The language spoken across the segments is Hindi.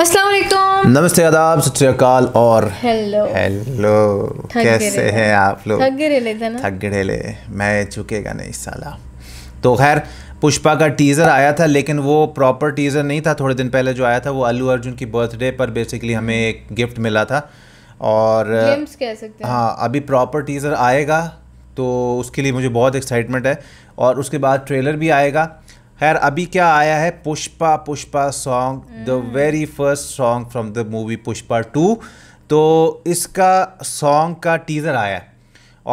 अस्सलाम वालेकुम नमस्ते आदाब सत श्री अकाल और हेलो हेलो कैसे हैं आप लोग थक गए थे ना थक गए ले मैं चुकेगा नहीं साला तो खैर पुष्पा का टीज़र आया था लेकिन वो प्रॉपर टीज़र नहीं था थोड़े दिन पहले जो आया था वो अल्लू अर्जुन की बर्थडे पर बेसिकली हमें एक गिफ्ट मिला था और कह सकते हैं हाँ अभी प्रॉपर टीज़र आएगा तो उसके लिए मुझे बहुत एक्साइटमेंट है और उसके बाद ट्रेलर भी आएगा खैर अभी क्या आया है Pushpa Pushpa song the very first song from the movie Pushpa two तो इसका सॉन्ग का टीज़र आया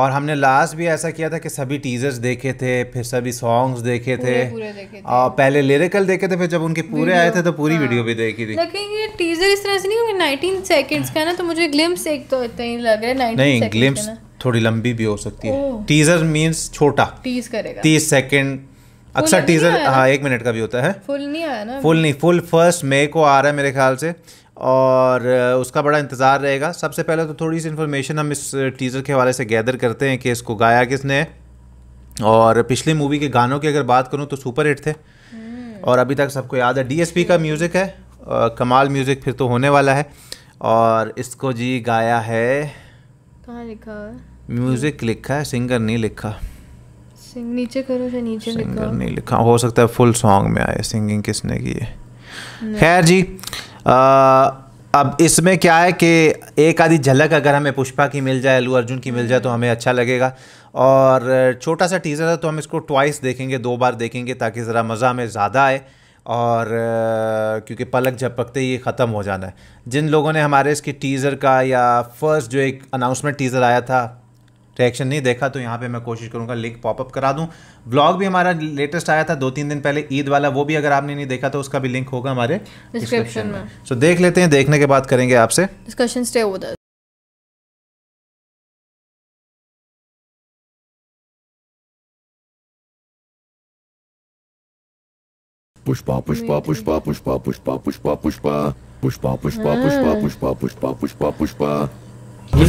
और हमने लास्ट भी ऐसा किया था कि सभी टीजर्स देखे थे फिर सभी सॉन्ग्स देखे थे, और पहले लिरिकल देखे थे फिर जब उनके पूरे आए थे तो पूरी हाँ। वीडियो भी देखी थी लेकिन ये टीजर इस तरह से नहीं होंगे नाइनटीन सेकेंड्स का ना तो मुझे ग्लिम्स एक तो इतना ही लग रहा है नहीं ग्लिम्स थोड़ी लंबी भी हो सकती है टीजर मीन्स छोटा टीज करेगा तीस सेकेंड अक्सर टीजर हाँ एक मिनट का भी होता है फुल नहीं आया ना फुल नहीं फुल फर्स्ट मई को आ रहा है मेरे ख्याल से और उसका बड़ा इंतज़ार रहेगा सबसे पहले तो थोड़ी सी इन्फॉर्मेशन हम इस टीज़र के हवाले से गैदर करते हैं कि इसको गाया किसने और पिछली मूवी के गानों की अगर बात करूँ तो सुपर हिट थे हम्म। और अभी तक सबको याद है डीएसपी का म्यूज़िक है कमाल म्यूज़िक फिर तो होने वाला है और इसको जी गाया है कहाँ लिखा म्यूज़िक लिखा है सिंगर नहीं लिखा सिंग नीचे करो या नीचे लिखा नहीं लिखा हो सकता है फुल सॉन्ग में आए सिंगिंग किसने की है खैर जी आ, अब इसमें क्या है कि एक आधी झलक अगर हमें पुष्पा की मिल जाए अल्लू अर्जुन की मिल जाए तो हमें अच्छा लगेगा और छोटा सा टीज़र है तो हम इसको ट्वाइस देखेंगे दो बार देखेंगे ताकि ज़रा मज़ा हमें ज़्यादा आए और क्योंकि पलक झपकते ही ख़त्म हो जाना है जिन लोगों ने हमारे इसके टीज़र का या फर्स्ट जो एक अनाउंसमेंट टीज़र आया था रिएक्शन नहीं देखा तो यहाँ पे मैं कोशिश करूँगा लिंक पॉपअप करा दूँ ब्लॉग भी हमारा लेटेस्ट आया था दो तीन दिन पहले ईद वाला वो भी अगर आपने नहीं देखा तो उसका भी लिंक होगा हमारे डिस्क्रिप्शन में सो so, देख लेते हैं देखने के बाद करेंगे आपसे discussion stay over Pushpa Pushpa Pushpa Pushpa Pushpa Pushpa Pushpa Pushpa Pushpa Pushpa Pushpa Pushpa Pushpa Pushpa ओ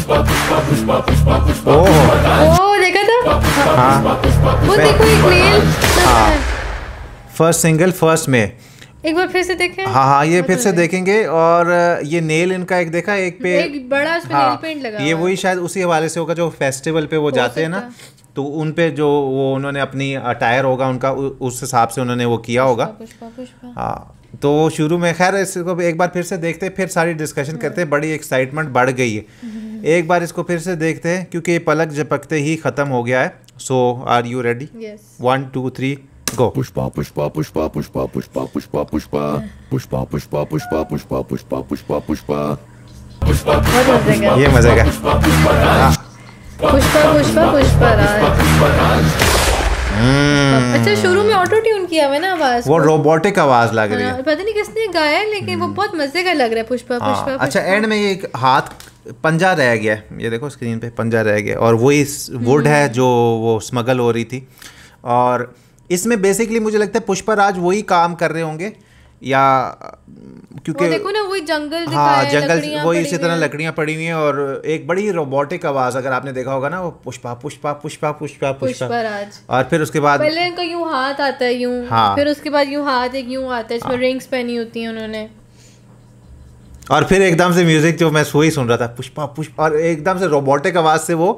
देखा था हाँ वो देखो एक मेल हाँ फर्स्ट सिंगल फर्स्ट में एक बार फिर से देखें हाँ हाँ ये फिर से हाँ। देखेंगे और ये नेल इनका एक देखा एक पे एक बड़ा उस पे हाँ, नेल पेंट लगा ये वही शायद उसी हवाले से होगा जो फेस्टिवल पे वो जाते हैं ना तो उन पे जो वो उन्होंने अपनी अटायर होगा उनका उस हिसाब से उन्होंने वो किया होगा हाँ तो शुरू में खैर इसको एक बार फिर से देखते फिर सारी डिस्कशन हाँ। करते बड़ी एक्साइटमेंट बढ़ गई है हम्म। एक बार इसको फिर से देखते हैं क्योंकि ये पलक झपकते ही खत्म हो गया है so are you ready one two three go Pushpa Pushpa Pushpa Pushpa Pushpa Pushpa Pushpa Pushpa Pushpa Pushpa Pushpa Pushpa Pushpa Pushpa Pushpa ये मजा का पुष्पा पुष्पा पुष्पा राज Hmm. अच्छा शुरू में ऑटो ट्यून किया हुआ ना आवाज वो रोबोटिक आवाज लग हाँ, रही है पता नहीं किसने गाया है लेकिन वो hmm. बहुत मजे का लग रहा है पुष्पा हाँ, पुष्पा अच्छा एंड में एक हाथ पंजा रह गया ये देखो स्क्रीन पे पंजा रह गया और वही वुड है hmm. जो वो स्मगल हो रही थी और इसमें बेसिकली मुझे लगता है पुष्पा राज वही काम कर रहे होंगे या क्योंकि देखो ना वही जंगल हाँ जंगल वही इसी तरह लकड़ियाँ पड़ी हुई हैं और एक बड़ी रोबोटिक आवाज़ अगर आपने देखा होगा ना वो पुष्पा पुष्पा पुष्पा पुष्पा पुष्पा और फिर उसके बाद पहले इनका यूं हाथ आता है यूं हाँ फिर उसके बाद यूं हाथ एक यूं आता है इसमें रिंग्स हाँ। पहनी होती हैं उन्होंने और फिर एकदम से म्यूजिक जो मैं सो ही सुन रहा था पुष्पा पुष्पा और एकदम से रोबोटिक आवाज़ से वो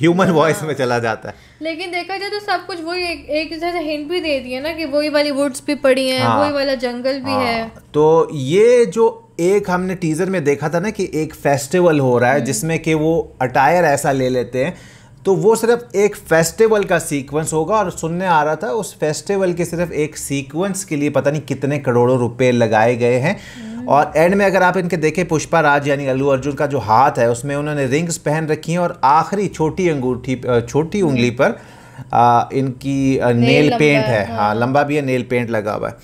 ह्यूमन हाँ। वॉइस में चला जाता है लेकिन देखा जाए तो सब कुछ वही एक, एक तरह से हिंट भी दे दी ना कि वही वाली वुड्स भी पड़ी हैं हाँ, वही वाला जंगल भी हाँ, है तो ये जो एक हमने टीजर में देखा था ना कि एक फेस्टिवल हो रहा है हम्म। जिसमें कि वो अटायर ऐसा ले लेते हैं तो वो सिर्फ एक फेस्टिवल का सीक्वेंस होगा और सुनने आ रहा था उस फेस्टिवल के सिर्फ एक सीक्वेंस के लिए पता नहीं कितने करोड़ों रुपए लगाए गए हैं हम्म। और एंड में अगर आप इनके देखें पुष्पा राज यानी अल्लू अर्जुन का जो हाथ है उसमें उन्होंने रिंग्स पहन रखी हैं और आखिरी छोटी अंगूठी छोटी उंगली पर आ, इनकी नेल, नेल पेंट है हाँ लंबा भी है नेल पेंट लगा हुआ है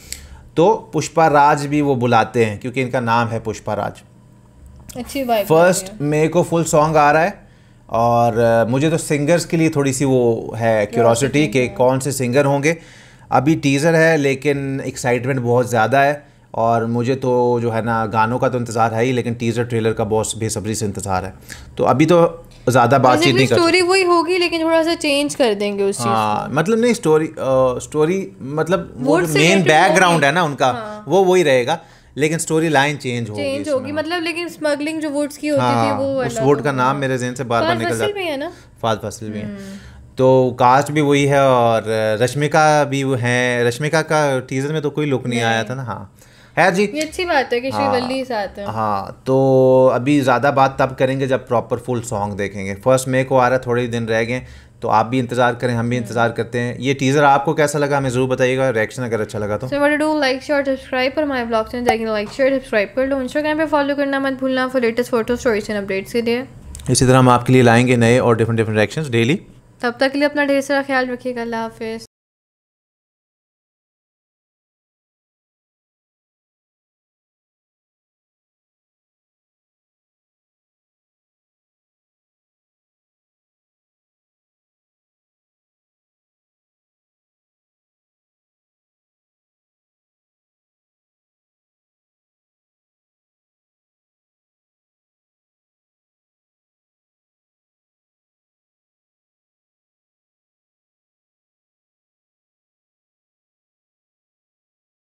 तो पुष्पा राज भी वो बुलाते हैं क्योंकि इनका नाम है पुष्पा राज अच्छी बात फर्स्ट मे को फुल सॉन्ग आ रहा है और मुझे तो सिंगर्स के लिए थोड़ी सी वो है क्यूरोसिटी के कौन से सिंगर होंगे अभी टीज़र है लेकिन एक्साइटमेंट बहुत ज़्यादा है और मुझे तो जो है ना गानों का तो इंतज़ार है ही लेकिन टीज़र ट्रेलर का बहुत बेसब्री से इंतज़ार है तो अभी तो ज़्यादा बातचीत नहीं स्टोरी वही होगी लेकिन थोड़ा सा चेंज कर देंगे उस हाँ मतलब नहीं स्टोरी आ, स्टोरी मतलब वो मेन बैकग्राउंड है ना उनका हाँ। वो वही रहेगा लेकिन स्टोरी लाइन चेंज होगी चेंज होगी मतलब लेकिन स्मगलिंग जो वोट्स की होती हाँ, थी वो उस वोट का नाम मेरे जहन से बार बार निकल जाता है ना फाद फसल भी है हम्म। तो कास्ट भी वही है और रश्मिका भी वो है रश्मिका का टीजर में तो कोई लुक नहीं, नहीं आया था ना हाँ है जी ये अच्छी बात है कि हाँ, श्रीवल्ली साथ है हाँ तो अभी ज़्यादा बात तब करेंगे जब प्रॉपर फुल सॉन्ग देखेंगे फर्स्ट मे को आ रहा है थोड़े दिन रह गए तो आप भी इंतजार करें हम भी हम्म। इंतजार करते हैं ये टीजर आपको कैसा लगा हमें जरूर बताइएगा रिएक्शन अगर अच्छा लगा तो लाइक शेयर सब्सक्राइब और हमारे ब्लॉग से जाके लाइक शेयर सब्सक्राइब कर लो इंस्टाग्राम पे फॉलो करना मत भूलना for latest photo stories and updates के लिए इसी तरह हम आपके लिए लाएंगे नए और डिफरेंट डिफरेंट रिएक्शन डेली तब तक के लिए अपना ढेर सारा ख्याल रखिएगा अल्लाह हाफिज़